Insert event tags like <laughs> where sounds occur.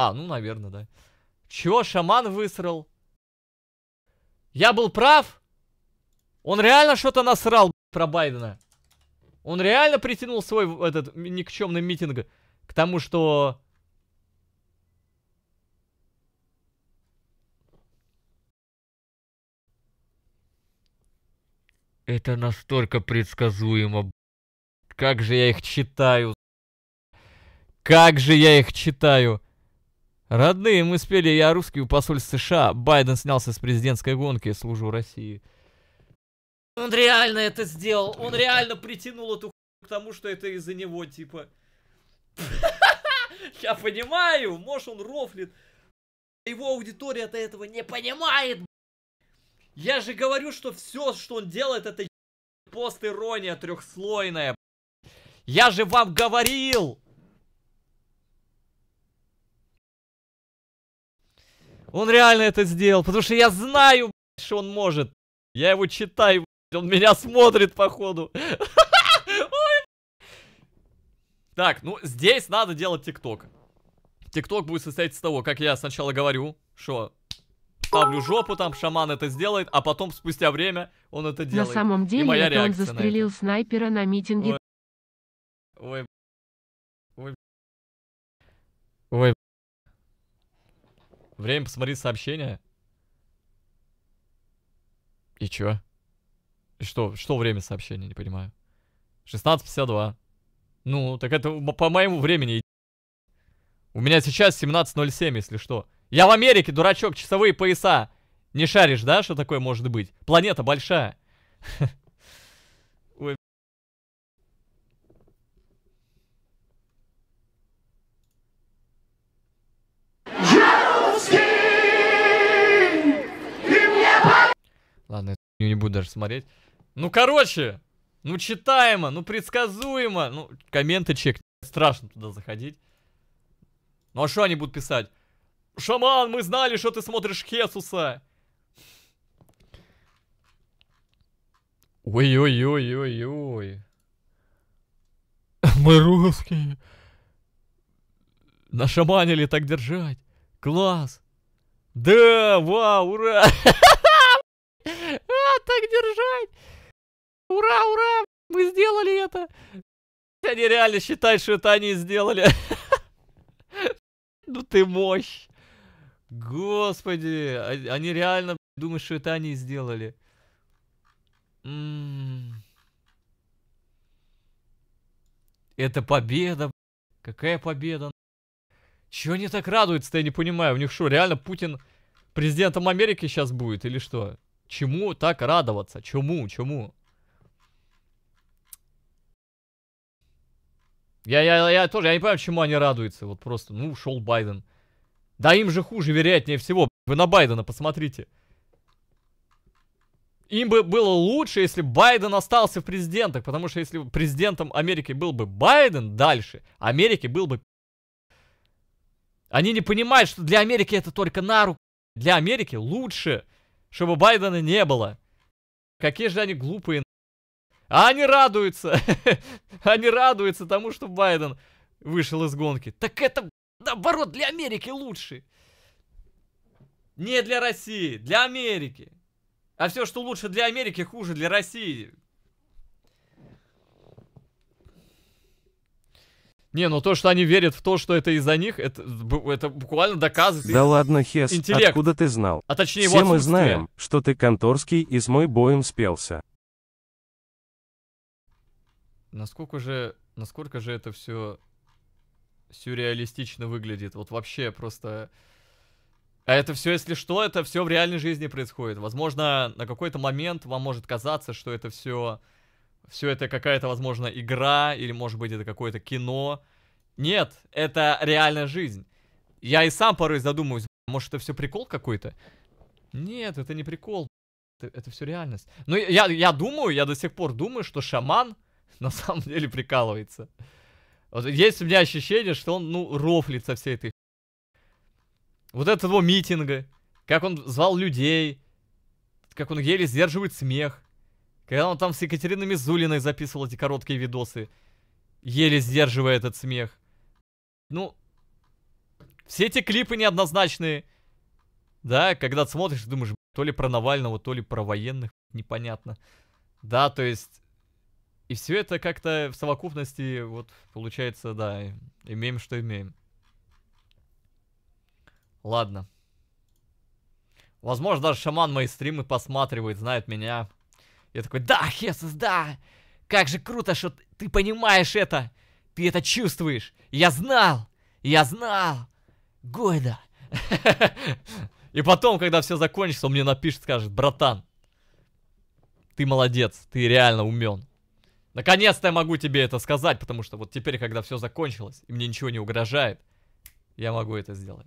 А, ну, наверное, да. Чего шаман высрал? Я был прав? Он реально что-то насрал про Байдена. Он реально притянул свой этот никчемный митинг к тому, что... Это настолько предсказуемо. Как же я их читаю. Как же я их читаю. Родные, мы спели «Я русский» у посольств США. Байден снялся с президентской гонки «Служу России». Он реально это сделал. Он реально притянул эту хуйню к тому, что это из-за него, типа. <laughs> Я понимаю, может он рофлит. Его аудитория-то этого не понимает. Я же говорю, что все, что он делает, это пост-ирония трехслойная. Я же вам говорил! Он реально это сделал, потому что я знаю, что он может. Я его читаю, он меня смотрит, походу. <laughs> Так, ну здесь надо делать ТикТок. ТикТок будет состоять из того, как я сначала говорю, что ставлю жопу там, шаман это сделает, а потом спустя время он это делает. На самом деле, моя это он застрелил на это. снайпера на митинге. Ой. Ой. Ой. Время посмотреть сообщение. И чё? И что, что время сообщения, не понимаю. 16.52. Ну, так это по моему времени. У меня сейчас 17.07, если что. Я в Америке, дурачок, часовые пояса. Не шаришь, да, что такое может быть? Планета большая. <laughs> не буду даже смотреть. Ну, короче, ну, читаемо, ну, предсказуемо. Ну, комменты чек. Страшно туда заходить. Ну, а что они будут писать? Шаман, мы знали, что ты смотришь Хесуса. Ой-ой-ой-ой-ой. Мы русские. На Нашаманили так держать. Класс. Да, вау, ура. <laughs> так держать! Ура, ура! Мы сделали это! Они реально считают, что это они сделали. Ну ты мощь! Господи! Они реально думают, что это они сделали. «М-м-м!» это победа. Какая победа? Чего они так радуются-то, я не понимаю. У них что, реально Путин президентом Америки сейчас будет или что? Чему так радоваться? Чему? Чему? Я, я, я тоже, я не понимаю, чему они радуются. Вот просто, ну, ушел Байден. Да им же хуже, вероятнее всего. Вы на Байдена посмотрите. Им бы было лучше, если Байден остался в президентах, потому что если президентом Америки был бы Байден дальше, Америки был бы... Они не понимают, что для Америки это только на руку. Для Америки лучше чтобы Байдена не было. Какие же они глупые. А они радуются. <laughs> они радуются тому, что Байден вышел из гонки. Так это, наоборот, для Америки лучше. Не для России, для Америки. А все, что лучше для Америки, хуже для России. Не, ну то, что они верят в то, что это из-за них, это, это буквально доказывает Да ладно, Хес, интеллект. откуда ты знал? А точнее, Все мы знаем, что ты конторский и с мой боем спелся. Насколько же, насколько же это все сюрреалистично выглядит. Вот вообще просто... А это все, если что, это все в реальной жизни происходит. Возможно, на какой-то момент вам может казаться, что это все... Всё все это какая-то, возможно, игра, или, может быть, это какое-то кино. Нет, это реальная жизнь. Я и сам порой задумываюсь, может, это все прикол какой-то? Нет, это не прикол, это, это все реальность. Но ну, я, я думаю, я до сих пор думаю, что шаман <laughs> на самом деле прикалывается. Вот есть у меня ощущение, что он, ну, рофлит со всей этой... Вот этого митинга, как он звал людей, как он еле сдерживает смех. Когда он там с Екатериной Мизулиной записывал эти короткие видосы, еле сдерживая этот смех. Ну, все эти клипы неоднозначные. Да, когда ты смотришь, ты думаешь, то ли про Навального, то ли про военных, непонятно. Да, то есть... И все это как-то в совокупности, вот, получается, да, имеем, что имеем. Ладно. Возможно, даже шаман мои стримы посматривает, знает меня. Я такой, да, Хесус, да! Как же круто, что ты понимаешь это! Ты это чувствуешь! Я знал! Я знал! Гойда! <laughs> И потом, когда все закончится, он мне напишет, скажет, братан, ты молодец, ты реально умен. Наконец-то я могу тебе это сказать, потому что вот теперь, когда все закончилось, и мне ничего не угрожает, я могу это сделать.